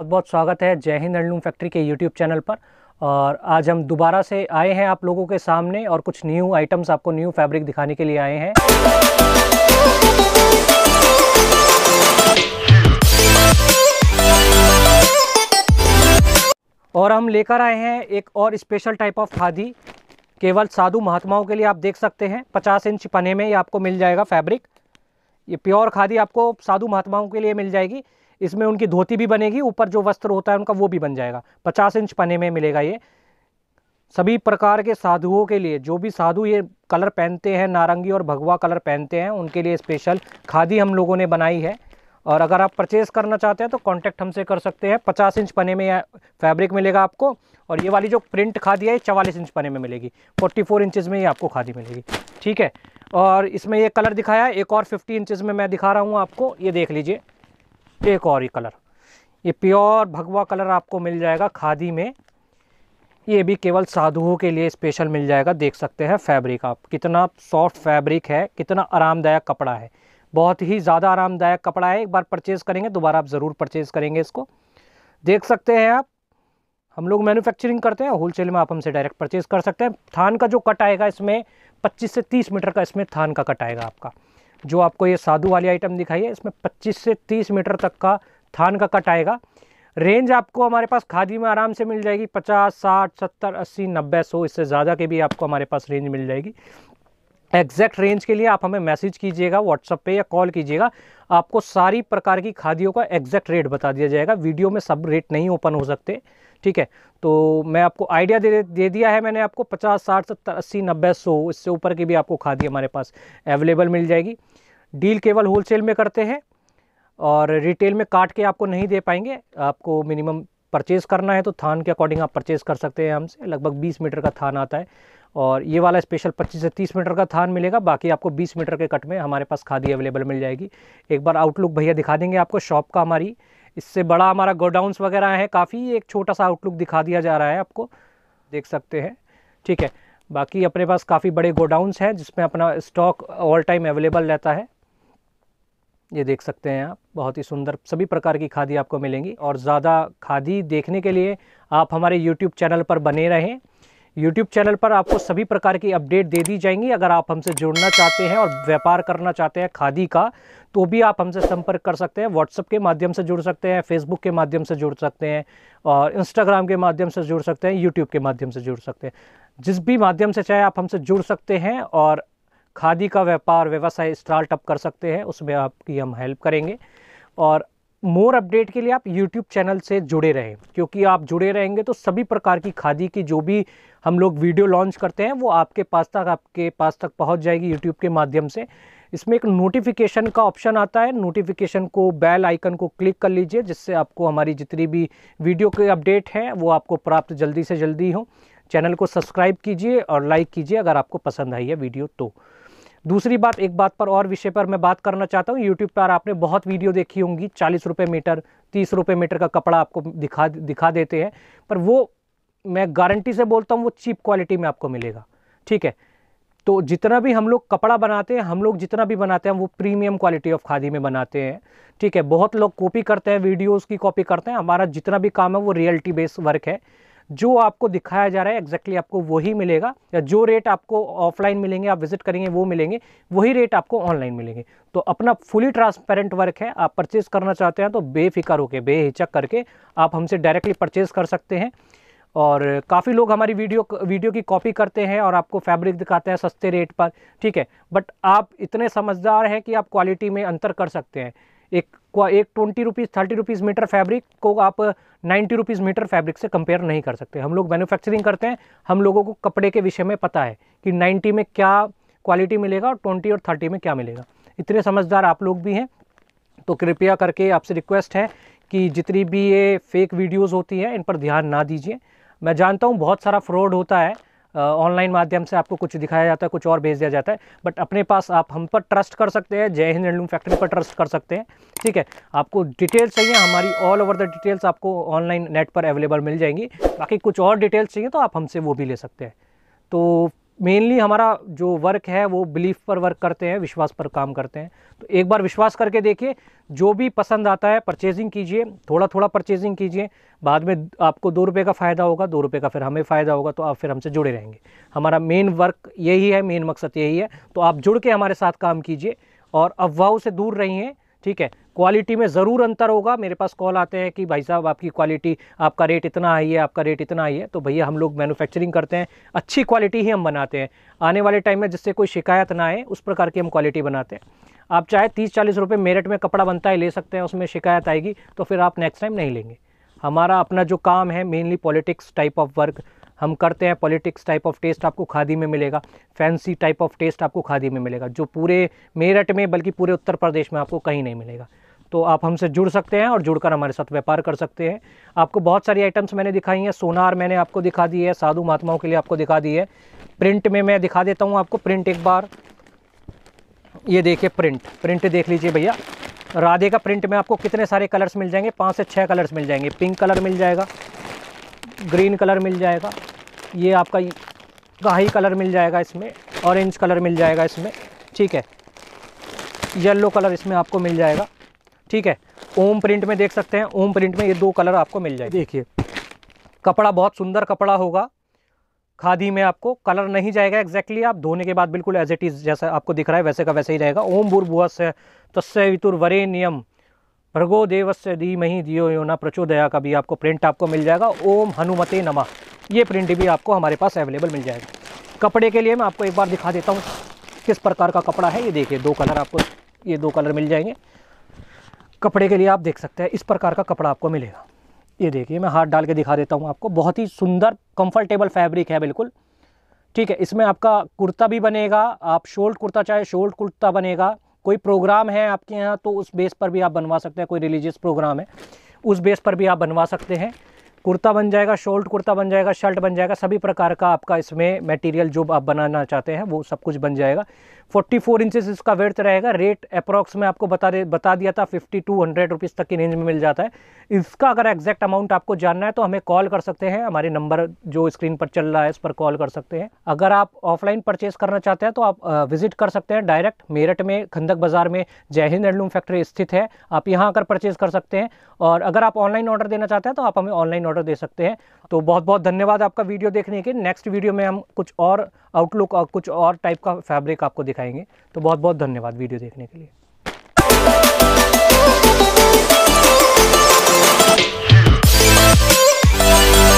बहुत बहुत स्वागत है जय हिंद एंडलूम फैक्ट्री के यूट्यूब चैनल पर और आज हम दोबारा से आए हैं आप लोगों के सामने और कुछ न्यू आइटम्स आपको न्यू फैब्रिक दिखाने के लिए आए हैं और हम लेकर आए हैं एक और स्पेशल टाइप ऑफ खादी केवल साधु महात्माओं के लिए आप देख सकते हैं पचास इंच पने में ये आपको मिल जाएगा फैब्रिक ये प्योर खादी आपको साधु महात्माओं के लिए मिल जाएगी इसमें उनकी धोती भी बनेगी ऊपर जो वस्त्र होता है उनका वो भी बन जाएगा पचास इंच पने में मिलेगा ये सभी प्रकार के साधुओं के लिए जो भी साधु ये कलर पहनते हैं नारंगी और भगवा कलर पहनते हैं उनके लिए स्पेशल खादी हम लोगों ने बनाई है और अगर आप परचेस करना चाहते हैं तो कांटेक्ट हमसे कर सकते हैं पचास इंच पने में फैब्रिक मिलेगा आपको और ये वाली जो प्रिंट खादी है ये चवालीस इंच पने में मिलेगी फोर्टी फोर इंचज़ में ये आपको खादी मिलेगी ठीक है और इसमें ये कलर दिखाया एक और फिफ्टी इंचज़ में मैं दिखा रहा हूँ आपको ये देख लीजिए एक और ही कलर ये प्योर भगवा कलर आपको मिल जाएगा खादी में ये भी केवल साधुओं के लिए स्पेशल मिल जाएगा देख सकते हैं फैब्रिक आप कितना सॉफ्ट फैब्रिक है कितना आरामदायक कपड़ा है बहुत ही ज़्यादा आरामदायक कपड़ा है एक बार परचेज़ करेंगे दोबारा आप ज़रूर परचेज़ करेंगे इसको देख सकते हैं आप हम लोग मैन्युफैक्चरिंग करते हैं होलसेल में आप हमसे डायरेक्ट परचेज़ कर सकते हैं थान का जो कट आएगा इसमें 25 से 30 मीटर का इसमें थान का कट आएगा आपका जो आपको ये साधु वाली आइटम दिखाई है इसमें 25 से 30 मीटर तक का थान का कट आएगा रेंज आपको हमारे पास खादी में आराम से मिल जाएगी 50, 60, 70, 80, 90, 100 इससे ज़्यादा के भी आपको हमारे पास रेंज मिल जाएगी एग्जैक्ट रेंज के लिए आप हमें मैसेज कीजिएगा व्हाट्सअप पे या कॉल कीजिएगा आपको सारी प्रकार की खादियों का एग्जैक्ट रेट बता दिया जाएगा वीडियो में सब रेट नहीं ओपन हो सकते ठीक है तो मैं आपको आइडिया दे दे दिया है मैंने आपको पचास साठ सत्तर अस्सी नब्बे सौ इससे ऊपर की भी आपको खादी हमारे पास अवेलेबल मिल जाएगी डील केवल होलसेल में करते हैं और रिटेल में काट के आपको नहीं दे पाएंगे आपको मिनिमम परचेज़ करना है तो थान के अकॉर्डिंग आप परचेज़ कर सकते हैं हमसे लगभग बीस मीटर का थान आता है और ये वाला स्पेशल 25 से 30 मीटर का थान मिलेगा बाकी आपको 20 मीटर के कट में हमारे पास खादी अवेलेबल मिल जाएगी एक बार आउटलुक भैया दिखा देंगे आपको शॉप का हमारी इससे बड़ा हमारा गोडाउंस वगैरह है काफ़ी एक छोटा सा आउटलुक दिखा दिया जा रहा है आपको देख सकते हैं ठीक है बाकी अपने पास काफ़ी बड़े गोडाउंस हैं जिसमें अपना स्टॉक ऑल टाइम अवेलेबल रहता है ये देख सकते हैं आप बहुत ही सुंदर सभी प्रकार की खादी आपको मिलेंगी और ज़्यादा खादी देखने के लिए आप हमारे यूट्यूब चैनल पर बने रहें यूट्यूब चैनल पर आपको सभी प्रकार की अपडेट दे दी जाएंगी अगर आप हमसे जुड़ना चाहते हैं और व्यापार करना चाहते हैं खादी का तो भी आप हमसे संपर्क कर सकते हैं व्हाट्सअप के माध्यम से जुड़ सकते हैं फेसबुक के माध्यम से जुड़ सकते हैं और इंस्टाग्राम के माध्यम से जुड़ सकते हैं यूट्यूब के माध्यम से जुड़ सकते हैं जिस भी माध्यम से चाहे आप हमसे जुड़ सकते हैं और खादी का व्यापार व्यवसाय स्टार्टअप कर सकते हैं उसमें आपकी हम हेल्प करेंगे और मोर अपडेट के लिए आप यूट्यूब चैनल से जुड़े रहें क्योंकि आप जुड़े रहेंगे तो सभी प्रकार की खादी की जो भी हम लोग वीडियो लॉन्च करते हैं वो आपके पास तक आपके पास तक पहुंच जाएगी यूट्यूब के माध्यम से इसमें एक नोटिफिकेशन का ऑप्शन आता है नोटिफिकेशन को बेल आइकन को क्लिक कर लीजिए जिससे आपको हमारी जितनी भी वीडियो के अपडेट हैं वो आपको प्राप्त जल्दी से जल्दी हो चैनल को सब्सक्राइब कीजिए और लाइक कीजिए अगर आपको पसंद आई है वीडियो तो दूसरी बात एक बात पर और विषय पर मैं बात करना चाहता हूँ यूट्यूब पर आपने बहुत वीडियो देखी होंगी चालीस रुपये मीटर तीस रुपये मीटर का कपड़ा आपको दिखा दिखा देते हैं पर वो मैं गारंटी से बोलता हूँ वो चीप क्वालिटी में आपको मिलेगा ठीक है तो जितना भी हम लोग कपड़ा बनाते हैं हम लोग जितना भी बनाते हैं वो प्रीमियम क्वालिटी ऑफ खादी में बनाते हैं ठीक है बहुत लोग कॉपी करते हैं वीडियोस की कॉपी करते हैं हमारा जितना भी काम है वो रियलिटी बेस्ड वर्क है जो आपको दिखाया जा रहा है एग्जैक्टली आपको वही मिलेगा या जो रेट आपको ऑफलाइन मिलेंगे आप विजिट करेंगे वो मिलेंगे वही रेट आपको ऑनलाइन मिलेंगे तो अपना फुली ट्रांसपेरेंट वर्क है आप परचेज़ करना चाहते हैं तो बेफिक्र होकर बेहिचक करके आप हमसे डायरेक्टली परचेज़ कर सकते हैं और काफ़ी लोग हमारी वीडियो वीडियो की कॉपी करते हैं और आपको फैब्रिक दिखाते हैं सस्ते रेट पर ठीक है बट आप इतने समझदार हैं कि आप क्वालिटी में अंतर कर सकते हैं एक एक twenty rupees thirty rupees metre fabric को आप नाइन्टी रुपीज़ मीटर फैब्रिक से कंपेयर नहीं कर सकते हम लोग मैन्युफैक्चरिंग करते हैं हम लोगों को कपड़े के विषय में पता है कि नाइन्टी में क्या क्वालिटी मिलेगा और ट्वेंटी और थर्टी में क्या मिलेगा इतने समझदार आप लोग भी हैं तो कृपया करके आपसे रिक्वेस्ट है कि जितनी भी ये फेक वीडियोज़ होती हैं इन पर ध्यान ना दीजिए मैं जानता हूँ बहुत सारा फ्रॉड होता है ऑनलाइन माध्यम से आपको कुछ दिखाया जाता है कुछ और भेज दिया जाता है बट अपने पास आप हम पर ट्रस्ट कर सकते हैं जय हिंद हैंडलूम फैक्ट्री पर ट्रस्ट कर सकते हैं ठीक है आपको डिटेल्स चाहिए हमारी ऑल ओवर द डिटेल्स आपको ऑनलाइन नेट पर अवेलेबल मिल जाएंगी बाकी कुछ और डिटेल्स चाहिए तो आप हमसे वो भी ले सकते हैं तो मेनली हमारा जो वर्क है वो बिलीफ पर वर्क करते हैं विश्वास पर काम करते हैं तो एक बार विश्वास करके देखिए जो भी पसंद आता है परचेजिंग कीजिए थोड़ा थोड़ा परचेजिंग कीजिए बाद में आपको दो रुपये का फ़ायदा होगा दो रुपये का फिर हमें फ़ायदा होगा तो आप फिर हमसे जुड़े रहेंगे हमारा मेन वर्क यही है मेन मकसद यही है तो आप जुड़ के हमारे साथ काम कीजिए और अफवाहों से दूर रहिए ठीक है क्वालिटी में ज़रूर अंतर होगा मेरे पास कॉल आते हैं कि भाई साहब आपकी क्वालिटी आपका रेट इतना हाई है आपका रेट इतना हाई है तो भैया हम लोग मैन्युफैक्चरिंग करते हैं अच्छी क्वालिटी ही हम बनाते हैं आने वाले टाइम में जिससे कोई शिकायत ना आए उस प्रकार की हम क्वालिटी बनाते हैं आप चाहे तीस चालीस रुपये मेरिट में कपड़ा बनता है ले सकते हैं उसमें शिकायत आएगी तो फिर आप नेक्स्ट टाइम नहीं लेंगे हमारा अपना जो काम है mainly politics type of work हम करते हैं पॉलिटिक्स टाइप ऑफ टेस्ट आपको खादी में मिलेगा फैंसी टाइप ऑफ टेस्ट आपको खादी में मिलेगा जो पूरे मेरठ में बल्कि पूरे उत्तर प्रदेश में आपको कहीं नहीं मिलेगा तो आप हमसे जुड़ सकते हैं और जुड़कर हमारे साथ व्यापार कर सकते हैं आपको बहुत सारी आइटम्स मैंने दिखाई हैं सोनार मैंने आपको दिखा दी है साधु महात्माओं के लिए आपको दिखा दी है प्रिंट में मैं दिखा देता हूँ आपको प्रिंट एक बार ये देखिए प्रिंट प्रिंट देख लीजिए भैया राधे का प्रिंट में आपको कितने सारे कलर्स मिल जाएंगे पाँच से छः कलर्स मिल जाएंगे पिंक कलर मिल जाएगा ग्रीन कलर मिल जाएगा ये आपका गाही कलर मिल जाएगा इसमें ऑरेंज कलर मिल जाएगा इसमें ठीक है येलो कलर इसमें आपको मिल जाएगा ठीक है ओम प्रिंट में देख सकते हैं ओम प्रिंट में ये दो कलर आपको मिल जाएगा देखिए कपड़ा बहुत सुंदर कपड़ा होगा खादी में आपको कलर नहीं जाएगा एग्जैक्टली आप धोने के बाद बिल्कुल एज इट इज़ जैसा आपको दिख रहा है वैसे का वैसे ही रहेगा ओम बुरबुअस वरे नियम भर्गो देवस्य से दियो यो ना प्रचोदया का भी आपको प्रिंट आपको मिल जाएगा ओम हनुमते नमा ये प्रिंट भी आपको हमारे पास अवेलेबल मिल जाएगा कपड़े के लिए मैं आपको एक बार दिखा देता हूँ किस प्रकार का कपड़ा है ये देखिए दो कलर आपको ये दो कलर मिल जाएंगे कपड़े के लिए आप देख सकते हैं इस प्रकार का कपड़ा आपको मिलेगा ये देखिए मैं हाथ डाल के दिखा देता हूँ आपको बहुत ही सुंदर कम्फर्टेबल फैब्रिक है बिल्कुल ठीक है इसमें आपका कुर्ता भी बनेगा आप शोल्ड कुर्ता चाहे शोल्ड कुर्ता बनेगा कोई प्रोग्राम है आपके यहाँ तो उस बेस पर भी आप बनवा सकते हैं कोई रिलीजियस प्रोग्राम है उस बेस पर भी आप बनवा सकते हैं कुर्ता बन जाएगा शोल्ट कुर्ता बन जाएगा शर्ट बन जाएगा सभी प्रकार का आपका इसमें मटेरियल जो आप बनाना चाहते हैं वो सब कुछ बन जाएगा 44 फोर इंचज़ इसका वेट रहेगा रेट अप्रॉक्स में आपको बता दे बता दिया था फिफ्टी टू हंड्रेड रुपीज़ तक की रेंज में मिल जाता है इसका अगर एग्जैक्ट अमाउंट आपको जानना है तो हमें कॉल कर सकते हैं हमारे नंबर जो स्क्रीन पर चल रहा है इस पर कॉल कर सकते हैं अगर आप ऑफलाइन परचेस करना चाहते हैं तो आप विजिट कर सकते हैं डायरेक्ट मेरठ में खंदक बाज़ार में जय हिंद हैंडलूम फैक्ट्री स्थित है आप यहाँ आकर परचेज़ कर सकते हैं और अगर आप ऑनलाइन ऑर्डर देना चाहते हैं तो आप हमें ऑनलाइन ऑर्डर दे सकते हैं तो बहुत बहुत धन्यवाद आपका वीडियो देखने के नेक्स्ट वीडियो में हम कुछ और आउटलुक और कुछ और टाइप का फैब्रिक आपको दिखाएंगे तो बहुत बहुत धन्यवाद वीडियो देखने के लिए We'll be right back.